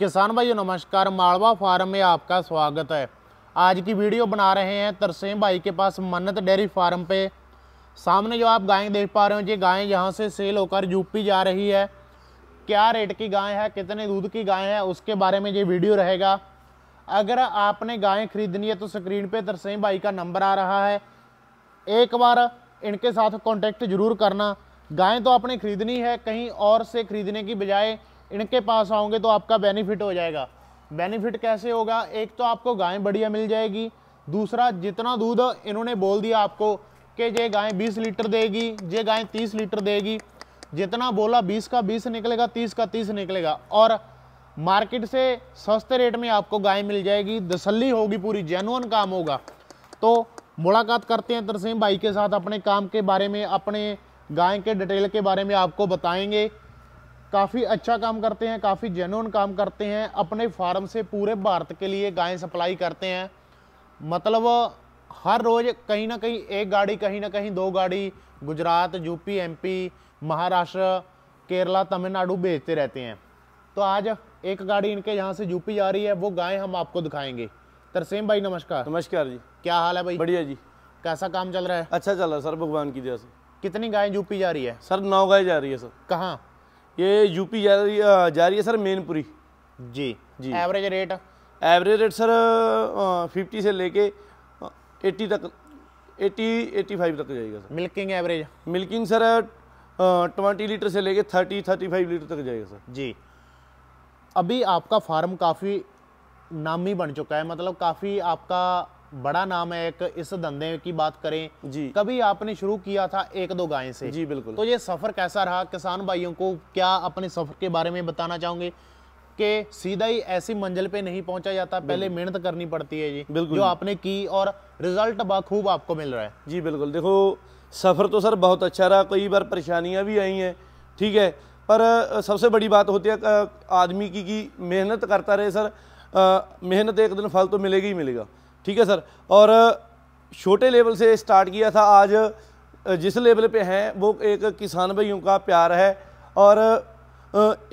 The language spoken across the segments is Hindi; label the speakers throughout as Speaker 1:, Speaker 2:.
Speaker 1: किसान भाइयों नमस्कार मालवा फार्म में आपका स्वागत है आज की वीडियो बना रहे हैं तरसेम भाई के पास मन्नत डेयरी फार्म पे सामने जो आप गायें देख पा रहे हो ये गायें यहाँ से सेल होकर यूपी जा रही है क्या रेट की गाय है कितने दूध की गाय है उसके बारे में ये वीडियो रहेगा अगर आपने गायें खरीदनी है तो स्क्रीन पर तरसेम भाई का नंबर आ रहा है एक बार इनके साथ कॉन्टेक्ट जरूर करना गायें तो आपने खरीदनी है कहीं और से खरीदने की बजाय इनके पास आओगे तो आपका बेनिफिट हो जाएगा बेनिफिट कैसे होगा एक तो आपको गाय बढ़िया मिल जाएगी दूसरा जितना दूध इन्होंने बोल दिया आपको कि ये गाय 20 लीटर देगी ये गाय 30 लीटर देगी जितना बोला 20 का 20 निकलेगा 30 का 30 निकलेगा और मार्केट से सस्ते रेट में आपको गाय मिल जाएगी तसली होगी पूरी जेनुअन काम होगा तो मुलाकात करते हैं तरसीम भाई के साथ अपने काम के बारे में अपने गाय के डिटेल के बारे में आपको बताएंगे काफ़ी अच्छा काम करते हैं काफ़ी जेन्यून काम करते हैं अपने फार्म से पूरे भारत के लिए गायें सप्लाई करते हैं मतलब हर रोज़ कहीं ना कहीं एक गाड़ी कहीं ना कहीं दो गाड़ी गुजरात यूपी एमपी महाराष्ट्र केरला तमिलनाडु भेजते रहते हैं तो आज एक गाड़ी इनके यहाँ से यूपी जा रही है वो गाय हम आपको दिखाएंगे तरसेम भाई नमस्कार नमस्कार जी क्या हाल है भाई बढ़िया जी कैसा काम चल रहा है अच्छा चल रहा है सर भगवान की दया से कितनी गाय यूपी जा रही है सर नौ गाय जा
Speaker 2: रही है सर कहाँ ये यूपी जा रही जा रही है सर मेनपुरी जी जी average rate average rate sir fifty से लेके एट्टी तक एटी एटी फाइव तक जाएगा sir milking average milking sir twenty litre से लेके थर्टी थर्टी फाइव लीटर तक जाएगा सर जी अभी आपका फार्म
Speaker 1: काफ़ी नामी बन चुका है मतलब काफ़ी आपका बड़ा नाम है एक इस धंधे की बात करें जी कभी आपने शुरू किया था एक दो गाय से जी बिल्कुल तो ये सफर कैसा रहा किसान भाइयों को क्या अपने सफर के बारे में बताना चाहूंगे के सीधा ही ऐसी मंजिल पे नहीं पहुंचा जाता पहले मेहनत करनी पड़ती है जी बिल्कुल जो आपने की और रिजल्ट बाखूब
Speaker 2: आपको मिल रहा है जी बिल्कुल देखो सफ़र तो सर बहुत अच्छा रहा कई बार परेशानियां भी आई हैं ठीक है पर सबसे बड़ी बात होती है आदमी की कि मेहनत करता रहे सर मेहनत एक दिन फल तो मिलेगी ही मिलेगा ठीक है सर और छोटे लेवल से स्टार्ट किया था आज जिस लेवल पे हैं वो एक किसान भाइयों का प्यार है और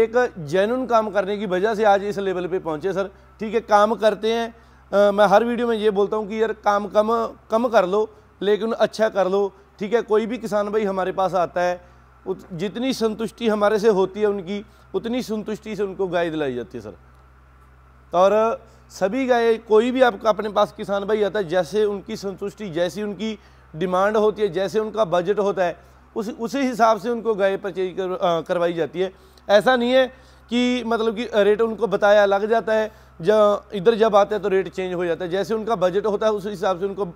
Speaker 2: एक जैन काम करने की वजह से आज इस लेवल पे पहुंचे सर ठीक है काम करते हैं मैं हर वीडियो में ये बोलता हूँ कि यार काम कम कम कर लो लेकिन अच्छा कर लो ठीक है कोई भी किसान भाई हमारे पास आता है जितनी संतुष्टि हमारे से होती है उनकी उतनी संतुष्टि से उनको गाय दिलाई जाती है सर और सभी गाय कोई भी आपका अपने पास किसान भाई आता है जैसे उनकी संतुष्टि जैसी उनकी डिमांड होती है जैसे उनका बजट होता है उस उसी हिसाब से उनको गाय परचेज कर, करवाई जाती है ऐसा नहीं है कि मतलब कि रेट उनको बताया लग जाता है जब इधर जब आते हैं तो रेट चेंज हो जाता है जैसे उनका बजट होता है उस हिसाब से उनको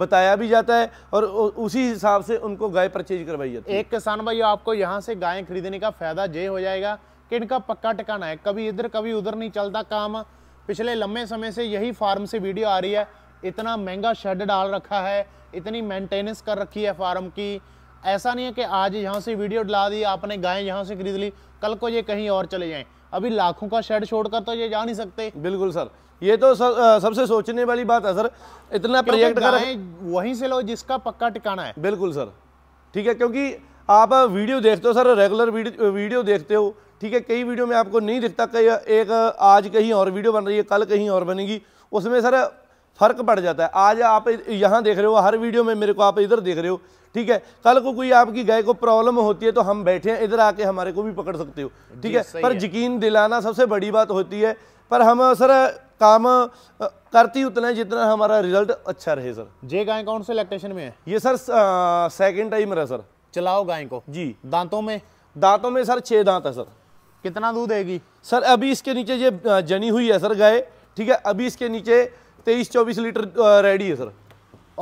Speaker 2: बताया भी जाता है और उसी हिसाब से उनको गाय परचेज करवाई जाती है एक
Speaker 1: किसान भाई आपको यहाँ से गायें खरीदने का फ़ायदा ये हो जाएगा कि इनका पक्का ठिकाना है कभी इधर कभी उधर नहीं चलता काम पिछले लंबे समय से यही फार्म से वीडियो आ रही है इतना महंगा शेड डाल रखा है इतनी मेंटेनेंस कर रखी है फार्म की ऐसा नहीं है कि आज यहाँ से वीडियो डला दी आपने गायें यहाँ से खरीद ली कल को ये कहीं और चले जाएं अभी लाखों का शेड छोड़ कर तो ये जा नहीं सकते
Speaker 2: बिल्कुल सर ये तो सर, सबसे सोचने वाली बात है सर इतना प्रोजेक्ट कर वहीं से लो जिसका पक्का टिकाना है बिल्कुल सर ठीक है क्योंकि आप वीडियो देखते हो सर रेगुलर वीडियो देखते हो ठीक है कई वीडियो में आपको नहीं दिखता कई एक आज कहीं और वीडियो बन रही है कल कहीं और बनेगी उसमें सर फ़र्क पड़ जाता है आज आप यहाँ देख रहे हो हर वीडियो में मेरे को आप इधर देख रहे हो ठीक है कल को कोई आपकी गाय को प्रॉब्लम होती है तो हम बैठे हैं इधर आके हमारे को भी पकड़ सकते हो ठीक है पर यकीन दिलाना सबसे बड़ी बात होती है पर हम सर काम करती उतना जितना हमारा रिजल्ट अच्छा रहे सर जे गाय कौन से लैक्टेशन में है ये सर सेकेंड टाइम रहा सर चलाओ गाय को जी दांतों में दांतों में सर छः दांत है सर कितना दूध देगी सर अभी इसके नीचे ये जनी हुई है सर गाय ठीक है अभी इसके नीचे तेईस चौबीस लीटर रेडी है सर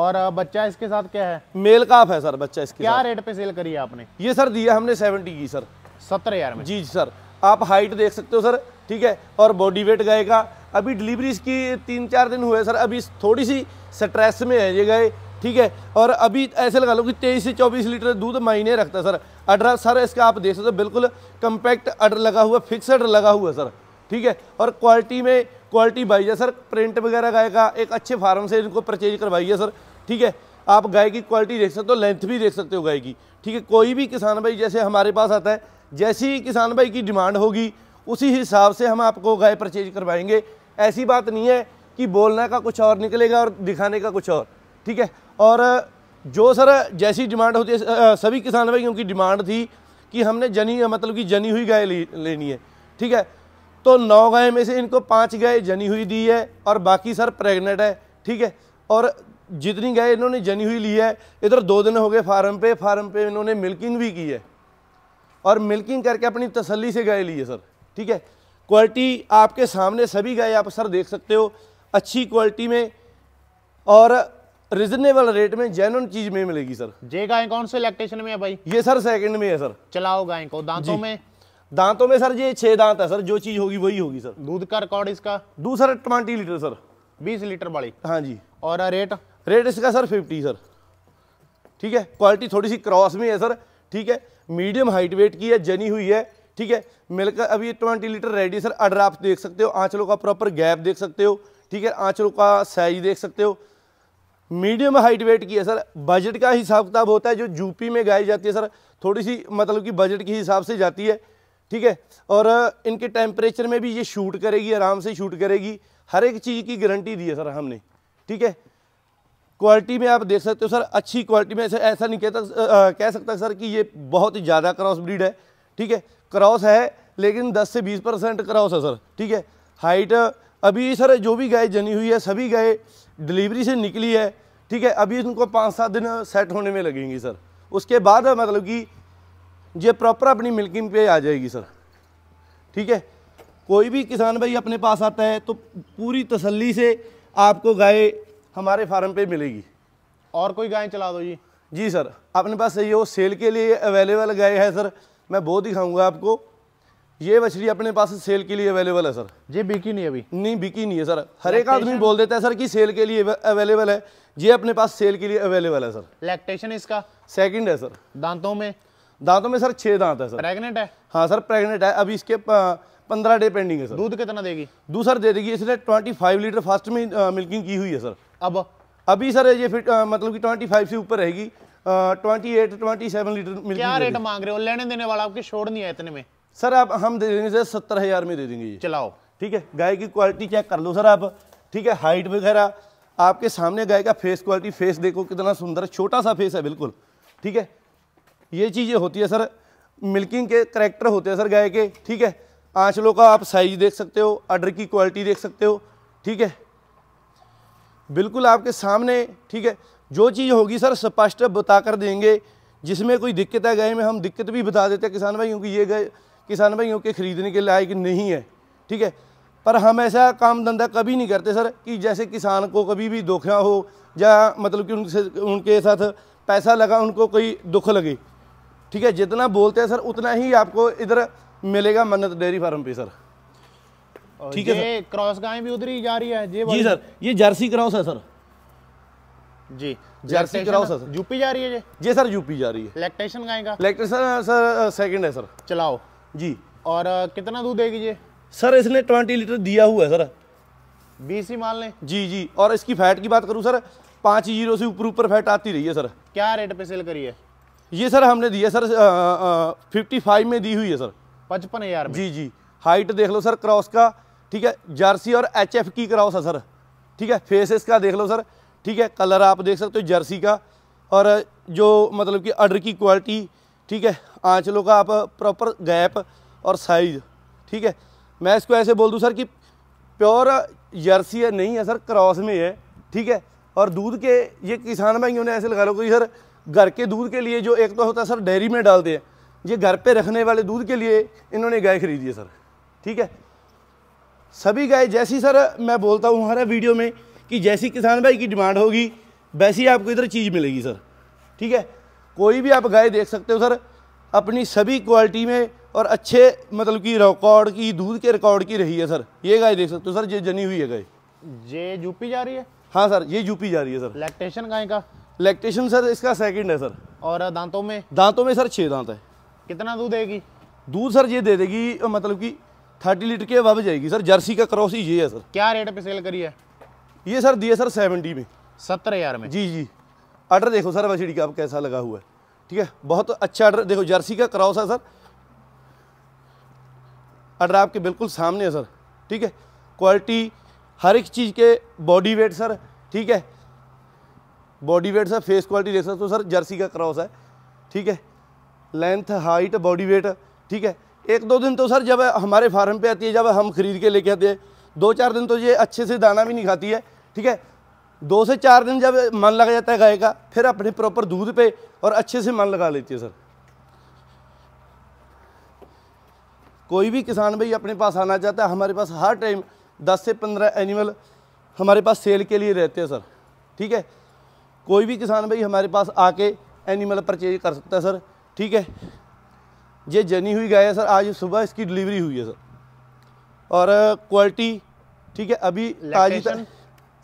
Speaker 1: और बच्चा इसके साथ क्या है
Speaker 2: मेल काफ है सर बच्चा इसके क्या रेट पे सेल करी है आपने ये सर दिया हमने सेवेंटी की सर सत्रह हजार में जी सर आप हाइट देख सकते हो सर ठीक है और बॉडी वेट गाय का अभी डिलीवरी इसकी तीन चार दिन हुए सर अभी थोड़ी सी स्ट्रेस में है ये गाय ठीक है और अभी ऐसे लगा लो कि तेईस से चौबीस लीटर दूध मायने रखता है सर अडर सर इसका आप देख सकते हो बिल्कुल कंपैक्ट अडर लगा हुआ फिक्स अडर लगा हुआ सर ठीक है और क्वालिटी में क्वालिटी भाई है सर प्रिंट वगैरह गाय का एक अच्छे फार्म से इनको परचेज करवाइए सर ठीक है आप गाय की क्वालिटी देख सकते हो लेंथ भी देख सकते हो गाय की ठीक है कोई भी किसान भाई जैसे हमारे पास आता है जैसी किसान भाई की डिमांड होगी उसी हिसाब से हम आपको गाय परचेज करवाएंगे ऐसी बात नहीं है कि बोलने का कुछ और निकलेगा और दिखाने का कुछ और ठीक है और जो सर जैसी डिमांड होती है सभी किसान भाइयों की डिमांड थी कि हमने जनी मतलब कि जनी हुई गाय लेनी है ठीक है तो नौ गाय में से इनको पाँच गाय जनी हुई दी है और बाकी सर प्रेग्नेंट है ठीक है और जितनी गाय इन्होंने जनी हुई ली है इधर दो दिन हो गए फार्म पे फार्म पे इन्होंने मिल्किंग भी की है और मिल्किंग करके अपनी तसल्ली से गाय ली है सर ठीक है क्वालिटी आपके सामने सभी गाय आप सर देख सकते हो अच्छी क्वालिटी में और रिजनेबल रेट में जेनुअन चीज में मिलेगी सर
Speaker 1: जे गाय कौन से इलेक्ट्रेशन में है भाई
Speaker 2: ये सर सेकंड में है सर चलाओ गाय को दांतों में दांतों में सर ये छह दांत है सर जो चीज होगी वही होगी सर दूध का रिकॉर्ड इसका दूध सर ट्वेंटी लीटर सर बीस लीटर वाली हाँ जी और रेट रेट इसका सर फिफ्टी सर ठीक है क्वालिटी थोड़ी सी क्रॉस में है सर ठीक है मीडियम हाइट वेट की है जनी हुई है ठीक है मिलकर अभी twenty litre ready sir udder आप देख सकते हो आंचलों का प्रॉपर गैप देख सकते हो ठीक है आंचलों का साइज देख सकते हो मीडियम हाइट वेट की है सर बजट का हिसाब किताब होता है जो यूपी में गाई जाती है सर थोड़ी सी मतलब कि बजट के हिसाब से जाती है ठीक है और इनके टेम्परेचर में भी ये शूट करेगी आराम से शूट करेगी हर एक चीज़ की गारंटी दी है सर हमने ठीक है क्वालिटी में आप देख सकते हो सर अच्छी क्वालिटी में ऐसा नहीं कहता कह सकता सर कि ये बहुत ज़्यादा क्रॉस ब्रीड है ठीक है क्रॉस है लेकिन 10 से 20 परसेंट क्रॉस है सर ठीक है हाइट अभी सर जो भी गाय जनी हुई है सभी गाय डिलीवरी से निकली है ठीक है अभी उनको पाँच सात दिन सेट होने में लगेंगी सर उसके बाद मतलब कि ये प्रॉपर अपनी मिल्किंग पे आ जाएगी सर ठीक है कोई भी किसान भाई अपने पास आता है तो पूरी तसल्ली से आपको गाय हमारे फार्म पे मिलेगी और कोई गाय चला दो जी जी सर अपने पास सही हो सेल के लिए अवेलेबल गाय है सर मैं बहुत दिखाऊंगा आपको ये मछली अपने पास सेल के लिए अवेलेबल है सर जी बिकी नहीं अभी नहीं बिकी नहीं है सर हर एक आदमी बोल देता है सर कि सेल के लिए अवेलेबल है ये अपने पास सेल के लिए अवेलेबल है सर लैक्टेशन इसका सेकंड है सर दांतों में दांतों में सर छह दांत है सर प्रेगनेंट है हाँ सर प्रेगनेंट है अभी इसके पंद्रह डे पेंडिंग है सर दूध कितना देगी दूध सर दे देगी इसने ट्वेंटी फाइव लीटर फास्ट में मिल्किंग की हुई है सर अब अभी सर ये फिर मतलब की ट्वेंटी फाइव से ऊपर रहेगी twenty eight twenty seven litre क्या रेट मांग रहे हो लेने देने वाला आपके छोड़ नहीं है इतने में सर आप हम दे देंगे सर सत्तर हज़ार में दे देंगे ये चलाओ ठीक है गाय की क्वालिटी चेक कर लो सर आप ठीक है हाइट वगैरह आपके सामने गाय का फेस क्वालिटी फेस देखो कितना सुंदर छोटा सा फेस है बिल्कुल ठीक है ये चीज़ें होती है सर मिल्किंग के करेक्टर होते हैं सर गाय के ठीक है आंचलों का आप साइज देख सकते हो अडर की क्वालिटी देख सकते हो ठीक है बिल्कुल आपके सामने ठीक है जो चीज़ होगी सर स्पष्ट बता कर देंगे जिसमें कोई दिक्कत है गाय में हम दिक्कत भी बता देते हैं किसान भाई क्योंकि ये गाय किसान भाइयों के ख़रीदने के लायक नहीं है ठीक है पर हम ऐसा काम धंधा कभी नहीं करते सर कि जैसे किसान को कभी भी धोखा हो या मतलब कि उनसे उनके साथ पैसा लगा उनको कोई दुख लगे ठीक है जितना बोलते हैं सर उतना ही आपको इधर मिलेगा मन्नत डेयरी फार्म पे सर ठीक है
Speaker 1: क्रॉस गाय भी उधर ही जा रही है जी सर
Speaker 2: ये जर्सी क्रॉस है सर जी जर्सी क्रॉस है सर यूपी जा रही है जी जी सर यूपी जा रही है
Speaker 1: इलेक्ट्रेशन गाय का
Speaker 2: इलेक्ट्रेशन सर सेकंड है सर चलाओ जी और कितना दूध देगी ये सर इसने ट्वेंटी लीटर दिया हुआ है सर बीस ही मान लें जी जी और इसकी फैट की बात करूँ सर पाँच जीरो से ऊपर ऊपर फैट आती रही है सर क्या रेट पे सेल करी है ये सर हमने दिया सर फिफ्टी फाइव में दी हुई है सर पचपन हज़ार जी जी हाइट देख लो सर क्रॉस का ठीक है जर्सी और एच एफ की क्रॉस है सर ठीक है फेसेस का देख लो सर ठीक है कलर आप देख सकते हो जर्सी का और जो मतलब कि अडर की क्वालिटी ठीक है आँचलों का आप प्रॉपर गैप और साइज ठीक है मैं इसको ऐसे बोल दूँ सर कि प्योर जर्सी है नहीं है सर क्रॉस में है ठीक है और दूध के ये किसान भाइयों ने ऐसे लगा लो कि सर घर के दूध के लिए जो एक तो होता है सर डेयरी में डालते हैं ये घर पे रखने वाले दूध के लिए इन्होंने गाय खरीदी है सर ठीक है सभी गाय जैसी सर मैं बोलता हूँ हमारे वीडियो में कि जैसी किसान भाई की डिमांड होगी वैसी आपको इधर चीज़ मिलेगी सर ठीक है कोई भी आप गाय देख सकते हो सर अपनी सभी क्वालिटी में और अच्छे मतलब की रिकॉर्ड की दूध के रिकॉर्ड की रही है सर ये गाय देख सकते हो सर ये जनी हुई है गाय ये यूपी जा रही है हाँ सर ये यूपी जा रही है सर लैक्टेशन गाय का लैक्टेशन सर इसका सेकंड है सर और दांतों में दांतों में सर छः दांत है कितना दूध देगी दूध सर ये दे देगी मतलब की थर्टी लीटर के अब जाएगी सर जर्सी का क्रॉस ही ये है सर क्या रेट पे सेल करी है ये सर दिए सर सेवेंटी में सत्तर हज़ार में जी जी आर्डर देखो सर वशीड़ी का कैसा लगा हुआ है ठीक है बहुत अच्छा आर्डर देखो जर्सी का क्रॉस है सर आर्डर आपके बिल्कुल सामने है सर ठीक है क्वालिटी हर एक चीज़ के बॉडी वेट सर ठीक है body weight sir face quality देख सकते हो सर जर्सी का क्रॉस है ठीक है लेंथ हाइट बॉडी वेट ठीक है एक दो दिन तो सर जब हमारे फार्म पे आती है जब हम खरीद के लेके आते हैं दो चार दिन तो ये अच्छे से दाना भी नहीं खाती है ठीक है दो से चार दिन जब मन लग जाता है गाय का फिर अपने प्रॉपर दूध पे और अच्छे से मन लगा लेती है सर कोई भी किसान भाई अपने पास आना चाहता है हमारे पास हर टाइम 10 से 15 एनिमल हमारे पास सेल के लिए रहते हैं सर ठीक है कोई भी किसान भाई हमारे पास आके एनिमल परचेज कर सकता है सर ठीक है ये जनी हुई गाय है सर आज सुबह इसकी डिलीवरी हुई है सर और क्वालिटी ठीक है अभी आज तक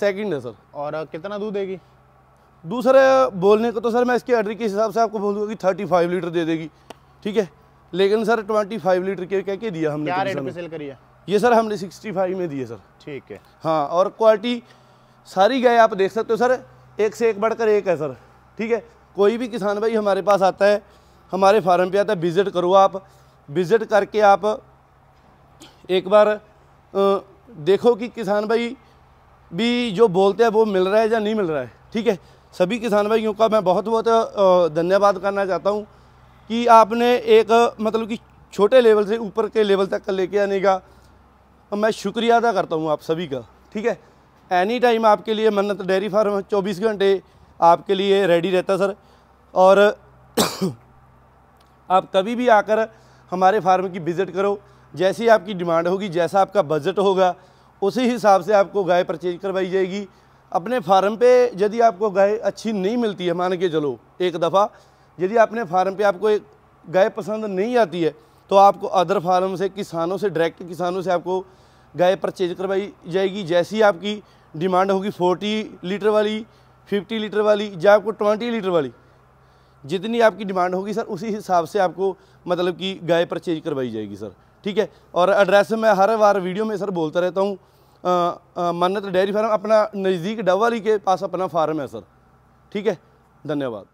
Speaker 2: सेकंड है सर और कितना दूध देगी दूसरे बोलने को तो सर मैं इसके अर्डर के हिसाब से आपको बोल दूँगा कि थर्टी फाइव लीटर दे देगी ठीक है लेकिन सर ट्वेंटी फाइव लीटर के कह के दिया हमने क्या रेट में सेल करी है ये सर हमने सिक्सटी फाइव में दिए सर ठीक है हाँ और क्वालिटी सारी गाय आप देख सकते हो सर एक से एक बढ़कर एक है सर ठीक है कोई भी किसान भाई हमारे पास आता है हमारे फार्म पर आता है विज़िट करो आप विज़िट करके आप एक बार देखो कि किसान भाई भी जो बोलते हैं वो मिल रहा है या नहीं मिल रहा है ठीक है सभी किसान भाइयों का मैं बहुत बहुत धन्यवाद करना चाहता हूँ कि आपने एक मतलब कि छोटे लेवल से ऊपर के लेवल तक लेके आने का मैं शुक्रिया अदा करता हूँ आप सभी का ठीक है एनी टाइम आपके लिए मन्नत डेयरी फार्म 24 घंटे आपके लिए रेडी रहता सर और आप कभी भी आकर हमारे फार्म की विज़िट करो जैसी आपकी डिमांड होगी जैसा आपका बजट होगा उसी हिसाब से आपको गाय परचेज करवाई जाएगी अपने फार्म पे यदि आपको गाय अच्छी नहीं मिलती है मान के चलो एक दफ़ा यदि अपने फार्म पे आपको एक गाय पसंद नहीं आती है तो आपको अदर फार्म से किसानों से डायरेक्ट किसानों से आपको गाय परचेज करवाई जाएगी जैसी आपकी डिमांड होगी फोर्टी लीटर वाली फिफ्टी लीटर वाली या आपको ट्वेंटी लीटर वाली जितनी आपकी डिमांड होगी सर उसी हिसाब से आपको मतलब कि गाय परचेज करवाई जाएगी सर ठीक है और एड्रेस मैं हर बार वीडियो में सर बोलता रहता हूँ मान्यता डेयरी फार्म अपना नज़दीक डवाली के पास अपना फार्म है सर ठीक है धन्यवाद